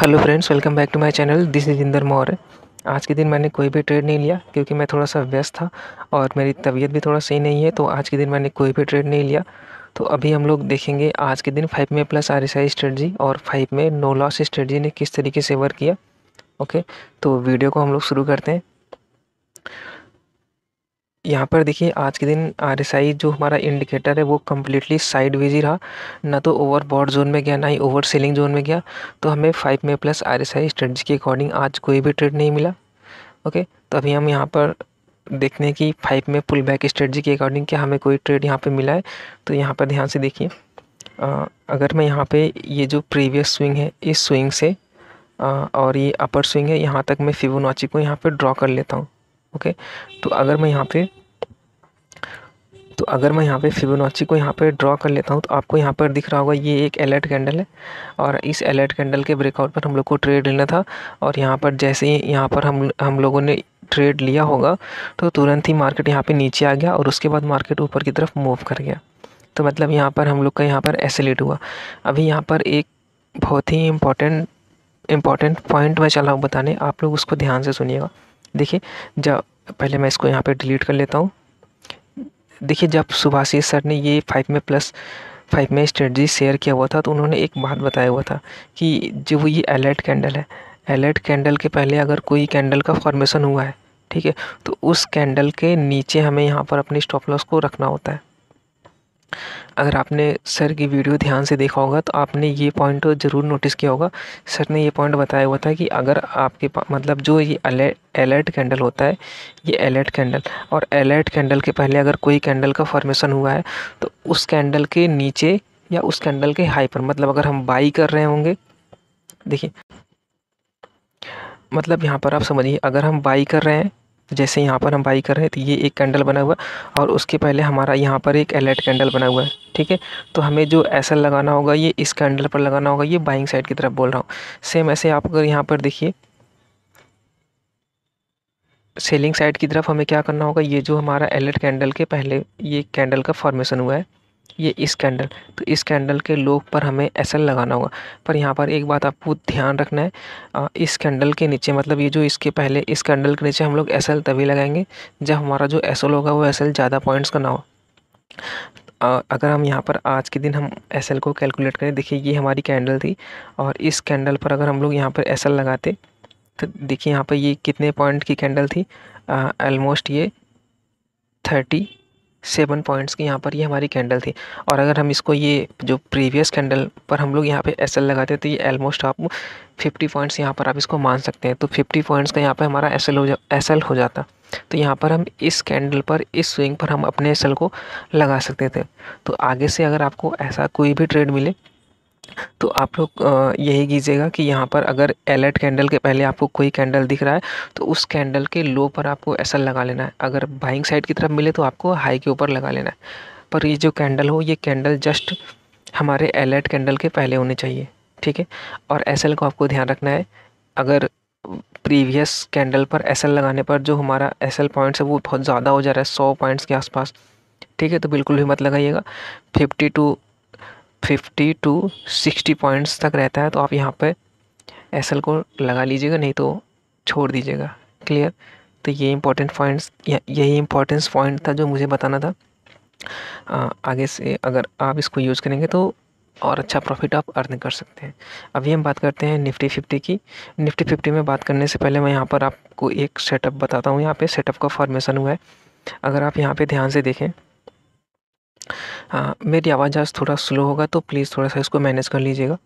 hello friends welcome back to my channel this is Inder Maurya आज के दिन मैंने कोई भी ट्रेड नहीं लिया क्योंकि मैं थोड़ा सा व्यस्त था और मेरी तबीयत भी थोड़ा सही नहीं है तो आज के दिन मैंने कोई भी ट्रेड नहीं लिया तो अभी हम लोग देखेंगे आज के दिन फाइव में plus R S I strategy और फाइव में नो लॉस स्ट्रेटजी ने किस तरीके से वर्क किया ओके तो वीडियो को हम लोग शुरू करते हैं यहाँ पर देखिए आज के दिन आर जो हमारा इंडिकेटर है वो कम्प्लीटली साइड वेज ही रहा ना तो ओवर बॉड जोन में गया ना ही ओवर सेलिंग जोन में गया तो हमें फाइव में प्लस आर एस स्ट्रेटजी के अकॉर्डिंग आज कोई भी ट्रेड नहीं मिला ओके तो अभी हम यहाँ पर देखने की फाइव में पुल बैक स्ट्रेटजी के अकॉर्डिंग क्या हमें कोई ट्रेड यहाँ पर मिला है तो यहाँ पर ध्यान से देखिए अगर मैं यहाँ पर ये जो प्रीवियस स्विंग है इस स्विंग से आ, और ये अपर स्विंग है यहाँ तक मैं फिबोनाची को यहाँ पर ड्रॉ कर लेता हूँ ओके तो अगर मैं यहाँ पे तो अगर मैं यहाँ पे फिबोनाची को यहाँ पे ड्रॉ कर लेता हूँ तो आपको यहाँ पर दिख रहा होगा ये एक एलर्ट कैंडल है और इस एलर्ट कैंडल के ब्रेकआउट पर हम लोग को ट्रेड लेना था और यहाँ पर जैसे ही यहाँ पर हम हम लोगों ने ट्रेड लिया होगा तो तुरंत ही मार्केट यहाँ पे नीचे आ गया और उसके बाद मार्केट ऊपर की तरफ मूव कर गया तो मतलब यहाँ पर हम लोग का यहाँ पर एसेलेट हुआ अभी यहाँ पर एक बहुत ही इम्पोर्टेंट इम्पॉर्टेंट पॉइंट मैं चला हूँ बताने आप लोग उसको ध्यान से सुनिएगा देखिए जब पहले मैं इसको यहाँ पे डिलीट कर लेता हूँ देखिए जब सुभाषी सर ने ये फाइव में प्लस फाइव में स्ट्रेटजी शेयर किया हुआ था तो उन्होंने एक बात बताया हुआ था कि जो ये एलर्ट कैंडल है एलर्ट कैंडल के पहले अगर कोई कैंडल का फॉर्मेशन हुआ है ठीक है तो उस कैंडल के नीचे हमें यहाँ पर अपनी स्टॉप लॉस को रखना होता है अगर आपने सर की वीडियो ध्यान से देखा होगा तो आपने ये पॉइंट ज़रूर नोटिस किया होगा सर ने ये पॉइंट बताया हुआ था कि अगर आपके पास मतलब जो ये अलर्ट कैंडल होता है ये अलर्ट कैंडल और अलर्ट कैंडल के पहले अगर कोई कैंडल का फॉर्मेशन हुआ है तो उस कैंडल के नीचे या उस कैंडल के हाई पर मतलब अगर हम बाई कर रहे होंगे देखिए मतलब यहाँ पर आप समझिए अगर हम बाई कर रहे हैं तो जैसे यहाँ पर हम बाई कर रहे हैं तो ये एक कैंडल बना हुआ और उसके पहले हमारा यहाँ पर एक अलर्ट कैंडल बना हुआ है ठीक है तो हमें जो एस लगाना होगा ये इस कैंडल पर लगाना होगा ये बाइंग साइड की तरफ बोल रहा हूँ सेम ऐसे आप अगर यहाँ पर देखिए सेलिंग साइड की तरफ हमें क्या करना होगा ये जो हमारा एलर्ट कैंडल के पहले ये कैंडल का फॉर्मेशन हुआ है ये इस कैंडल तो इस कैंडल के लोग पर हमें एस एल लगाना होगा पर यहाँ पर एक बात आपको ध्यान रखना है इस कैंडल के नीचे मतलब ये जो इसके पहले इस कैंडल के नीचे हम लोग एस एल तभी लगाएंगे जब हमारा जो एस एल होगा वो एस एल ज़्यादा पॉइंट्स का ना हो अगर हम यहाँ पर आज के दिन हम एस एल को कैलकुलेट करें देखिए ये हमारी कैंडल थी और इस कैंडल पर अगर हम लोग यहाँ पर एस एल लगाते तो देखिए यहाँ पर ये कितने पॉइंट की कैंडल थी ऑलमोस्ट ये थर्टी सेवन पॉइंट्स की यहाँ पर ये हमारी कैंडल थी और अगर हम इसको ये जो प्रीवियस कैंडल पर हम लोग यहाँ पे एस लगाते हैं तो ये एलमोस्ट आप फिफ्टी पॉइंट्स यहाँ पर आप इसको मान सकते हैं तो फिफ्टी पॉइंट्स का यहाँ पर हमारा एस हो जा एस हो जाता तो यहाँ पर हम इस कैंडल पर इस स्विंग पर हम अपने एस को लगा सकते थे तो आगे से अगर आपको ऐसा कोई भी ट्रेड मिले तो आप लोग यही कीजिएगा कि यहाँ पर अगर एलर्ट कैंडल के पहले आपको कोई कैंडल दिख रहा है तो उस कैंडल के लो पर आपको ऐसा लगा लेना है अगर बाइंग साइड की तरफ मिले तो आपको हाई के ऊपर लगा लेना है पर ये जो कैंडल हो ये कैंडल जस्ट हमारे एलर्ट कैंडल के पहले होने चाहिए ठीक है और एस को आपको ध्यान रखना है अगर प्रीवियस कैंडल पर एस लगाने पर जो हमारा एस पॉइंट्स है वो बहुत ज़्यादा हो जा रहा है सौ पॉइंट्स के आसपास ठीक है तो बिल्कुल भी मत लगाइएगा fifty to fifty to sixty points तक रहता है तो आप यहाँ पर एस को लगा लीजिएगा नहीं तो छोड़ दीजिएगा क्लियर तो ये इंपॉर्टेंट पॉइंट्स यही इंपॉर्टेंस पॉइंट था जो मुझे बताना था आ, आगे से अगर आप इसको यूज़ करेंगे तो और अच्छा प्रॉफिट आप अर्न कर सकते हैं अभी हम बात करते हैं निफ्टी फिफ्टी की निफ्टी फिफ्टी में बात करने से पहले मैं यहाँ पर आपको एक सेटअप बताता हूँ यहाँ पे सेटअप का फॉर्मेशन हुआ है अगर आप यहाँ पे ध्यान से देखें हाँ मेरी आवाज़ आज थोड़ा स्लो होगा तो प्लीज़ थोड़ा सा इसको मैनेज कर लीजिएगा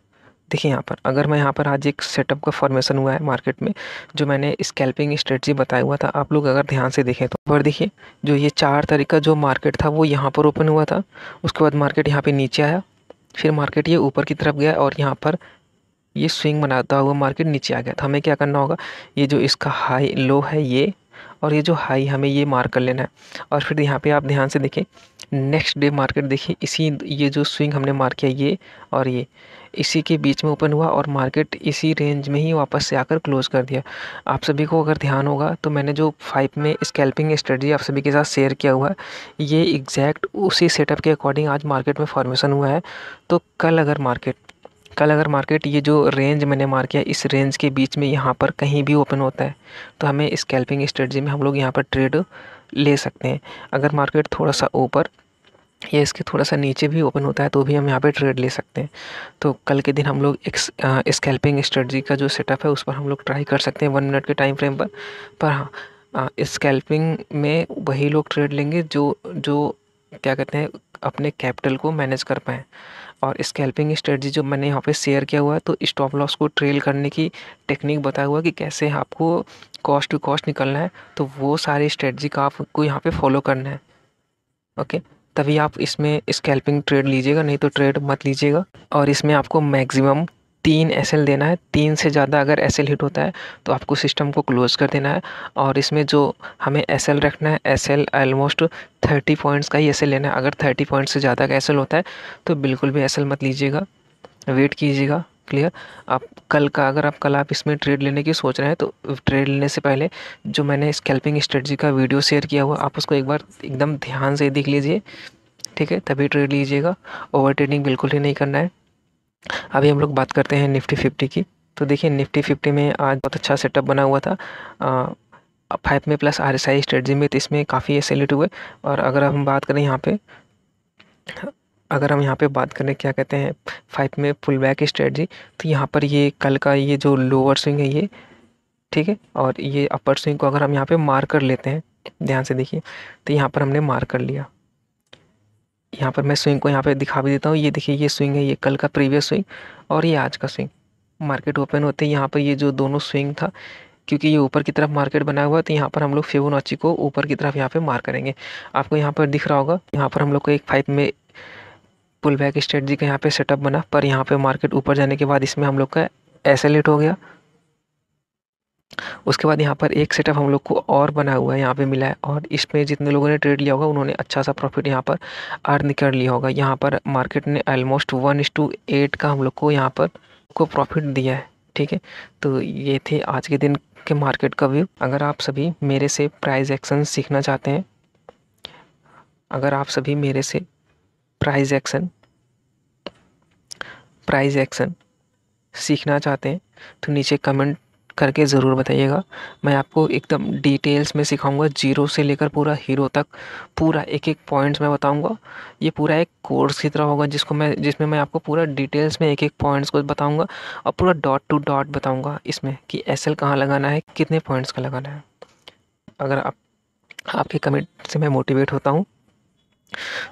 देखिए यहाँ पर अगर मैं यहाँ पर आज एक सेटअप का फॉर्मेशन हुआ है मार्केट में जो मैंने स्कैल्पिंग स्ट्रेटजी बताया हुआ था आप लोग अगर ध्यान से देखें तो पर देखिए जो ये चार तारीख का जो मार्केट था वो यहाँ पर ओपन हुआ था उसके बाद मार्केट यहाँ पे नीचे आया फिर मार्केट ये ऊपर की तरफ गया और यहाँ पर ये स्विंग बनाता हुआ मार्केट नीचे आ गया तो हमें क्या करना होगा ये जो इसका हाई लो है ये और ये जो हाई हमें ये मार्क कर लेना है और फिर यहाँ पे आप ध्यान से देखें नेक्स्ट डे मार्केट देखिए इसी ये जो स्विंग हमने मार किया ये और ये इसी के बीच में ओपन हुआ और मार्केट इसी रेंज में ही वापस से आकर क्लोज़ कर दिया आप सभी को अगर ध्यान होगा तो मैंने जो फाइव में स्कैल्पिंग स्ट्रेटजी आप सभी के साथ शेयर किया हुआ है ये एग्जैक्ट उसी सेटअप के अकॉर्डिंग आज मार्केट में फॉर्मेशन हुआ है तो कल अगर मार्केट कल अगर मार्केट ये जो रेंज मैंने मार किया इस रेंज के बीच में यहाँ पर कहीं भी ओपन होता है तो हमें स्कैल्पिंग स्ट्रेटजी में हम लोग यहाँ पर ट्रेड ले सकते हैं अगर मार्केट थोड़ा सा ऊपर ये इसके थोड़ा सा नीचे भी ओपन होता है तो भी हम यहाँ पे ट्रेड ले सकते हैं तो कल के दिन हम लोग एक स्कैल्पिंग स्ट्रेटजी का जो सेटअप है उस पर हम लोग ट्राई कर सकते हैं वन मिनट के टाइम फ्रेम पर पर हाँ स्कैल्पिंग में वही लोग ट्रेड लेंगे जो जो क्या कहते हैं अपने कैपिटल को मैनेज कर पाएँ और स्कैल्पिंग स्ट्रेटजी जो मैंने यहाँ पे शेयर किया हुआ है तो स्टॉप लॉस को ट्रेल करने की टेक्निक बताया हुआ कि कैसे आपको कॉस्ट टू कॉस्ट निकलना है तो वो सारी स्ट्रेटजी का आपको यहाँ पे फॉलो करना है ओके तभी आप इसमें स्कैल्पिंग ट्रेड लीजिएगा नहीं तो ट्रेड मत लीजिएगा और इसमें आपको मैक्सिमम तीन एस देना है तीन से ज़्यादा अगर एस हिट होता है तो आपको सिस्टम को क्लोज़ कर देना है और इसमें जो हमें एस रखना है S L almost thirty points का ही एस लेना है अगर थर्टी पॉइंट्स से ज़्यादा का एस होता है तो बिल्कुल भी एस मत लीजिएगा वेट कीजिएगा क्लियर आप कल का अगर आप कल आप इसमें ट्रेड लेने की सोच रहे हैं तो ट्रेड लेने से पहले जो मैंने स्कैल्पिंग स्ट्रेटजी का वीडियो शेयर किया हुआ आप उसको एक बार एकदम ध्यान से देख लीजिए ठीक है तभी ट्रेड लीजिएगा ओवर ट्रेडिंग बिल्कुल ही नहीं करना है अभी हम लोग बात करते हैं निफ्टी फिफ्टी की तो देखिए निफ्टी फिफ्टी में आज बहुत अच्छा सेटअप बना हुआ था फाइव में plus R S I strategy में तो इसमें काफ़ी सेलेक्ट हुए और अगर हम बात करें यहाँ पे अगर हम यहाँ पे बात करें क्या कहते हैं फाइव में फुल बैक स्ट्रेटजी तो यहाँ पर ये कल का ये जो लोअर स्विंग है ये ठीक है और ये अपर स्विंग को अगर हम यहाँ पे मार कर लेते हैं ध्यान से देखिए तो यहाँ पर हमने मार कर लिया यहाँ पर मैं स्विंग को यहाँ पे दिखा भी देता हूँ ये देखिए ये स्विंग है ये कल का प्रीवियस स्विंग और ये आज का स्विंग मार्केट ओपन होते यहाँ पर ये जो दोनों स्विंग था क्योंकि ये ऊपर की तरफ मार्केट बना हुआ है तो यहाँ पर हम लोग फिबोनाची को ऊपर की तरफ यहाँ पे मार करेंगे आपको यहाँ पर दिख रहा होगा यहाँ पर हम लोग को एक फाइव में पुल बैक स्ट्रेटजी का यहाँ पे सेटअप बना पर यहाँ पे मार्केट ऊपर जाने के बाद इसमें हम लोग का ऐसे लेट हो गया उसके बाद यहाँ पर एक सेटअप हम लोग को और बना हुआ है यहाँ पे मिला है और इसमें जितने लोगों ने ट्रेड लिया होगा उन्होंने अच्छा सा प्रॉफिट यहाँ पर अर्न कर लिया होगा यहाँ पर मार्केट ने almost one is to eight का हम लोग को यहाँ पर को प्रॉफिट दिया है ठीक है तो ये थे आज के दिन के मार्केट का व्यू अगर आप सभी मेरे से प्राइज एक्शन सीखना चाहते हैं अगर आप सभी मेरे से प्राइज एक्शन प्राइज एक्शन सीखना चाहते हैं तो नीचे कमेंट करके ज़रूर बताइएगा मैं आपको एकदम डिटेल्स में सिखाऊंगा जीरो से लेकर पूरा हीरो तक पूरा एक एक पॉइंट्स में बताऊंगा ये पूरा एक कोर्स की तरह होगा जिसको मैं जिसमें मैं आपको पूरा डिटेल्स में एक एक पॉइंट्स को बताऊंगा और पूरा डॉट टू डॉट बताऊंगा इसमें कि एस एल कहाँ लगाना है कितने पॉइंट्स का लगाना है अगर आप आपके कमेंट से मैं मोटिवेट होता हूँ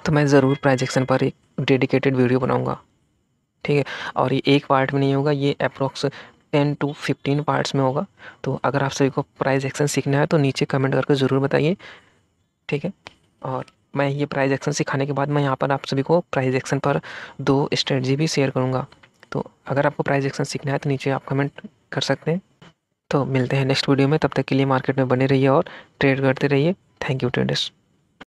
तो मैं ज़रूर प्राइजेक्शन पर एक डेडिकेटेड वीडियो बनाऊँगा ठीक है और ये एक पार्ट में नहीं होगा ये approx ten to fifteen parts में होगा तो अगर आप सभी को प्राइज एक्शन सीखना है तो नीचे कमेंट करके ज़रूर बताइए ठीक है और मैं ये प्राइज एक्शन सिखाने के बाद मैं यहाँ पर आप सभी को प्राइज एक्शन पर दो स्ट्रेटजी भी शेयर करूँगा तो अगर आपको प्राइज एक्शन सीखना है तो नीचे आप कमेंट कर सकते हैं तो मिलते हैं नेक्स्ट वीडियो में तब तक के लिए मार्केट में बने रहिए और ट्रेड करते रहिए थैंक यू ट्रेडर्स